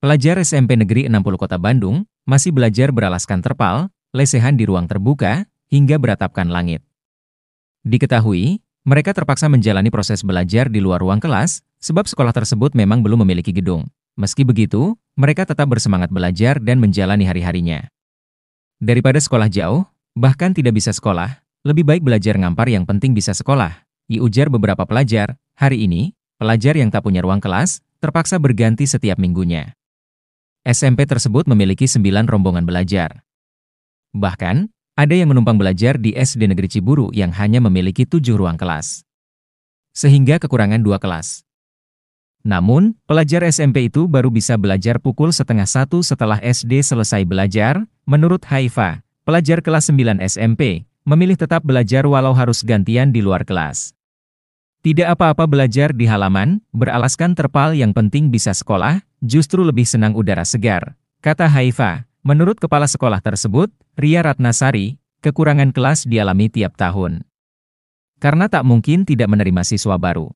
Pelajar SMP Negeri 60 Kota Bandung masih belajar beralaskan terpal, lesehan di ruang terbuka, hingga beratapkan langit. Diketahui, mereka terpaksa menjalani proses belajar di luar ruang kelas sebab sekolah tersebut memang belum memiliki gedung. Meski begitu, mereka tetap bersemangat belajar dan menjalani hari-harinya. Daripada sekolah jauh, bahkan tidak bisa sekolah, lebih baik belajar ngampar yang penting bisa sekolah. Diujar beberapa pelajar, hari ini, pelajar yang tak punya ruang kelas terpaksa berganti setiap minggunya. SMP tersebut memiliki 9 rombongan belajar. Bahkan, ada yang menumpang belajar di SD Negeri Ciburu yang hanya memiliki tujuh ruang kelas. Sehingga kekurangan dua kelas. Namun, pelajar SMP itu baru bisa belajar pukul setengah satu setelah SD selesai belajar, menurut Haifa, pelajar kelas 9 SMP, memilih tetap belajar walau harus gantian di luar kelas. Tidak apa-apa belajar di halaman, beralaskan terpal yang penting bisa sekolah, justru lebih senang udara segar. Kata Haifa, menurut kepala sekolah tersebut, Ria Ratnasari, kekurangan kelas dialami tiap tahun. Karena tak mungkin tidak menerima siswa baru.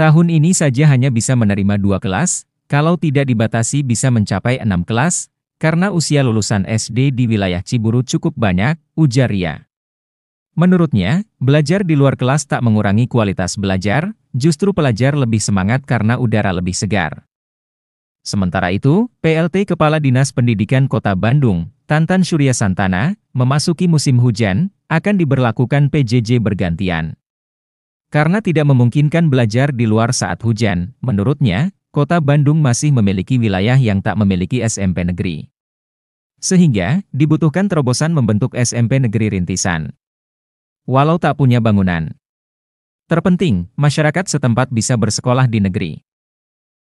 Tahun ini saja hanya bisa menerima dua kelas, kalau tidak dibatasi bisa mencapai enam kelas, karena usia lulusan SD di wilayah Ciburu cukup banyak, ujar Ria. Menurutnya, belajar di luar kelas tak mengurangi kualitas belajar, justru pelajar lebih semangat karena udara lebih segar. Sementara itu, PLT Kepala Dinas Pendidikan Kota Bandung, Tantan Surya Santana, memasuki musim hujan, akan diberlakukan PJJ bergantian. Karena tidak memungkinkan belajar di luar saat hujan, menurutnya, Kota Bandung masih memiliki wilayah yang tak memiliki SMP negeri. Sehingga, dibutuhkan terobosan membentuk SMP negeri rintisan walau tak punya bangunan. Terpenting, masyarakat setempat bisa bersekolah di negeri.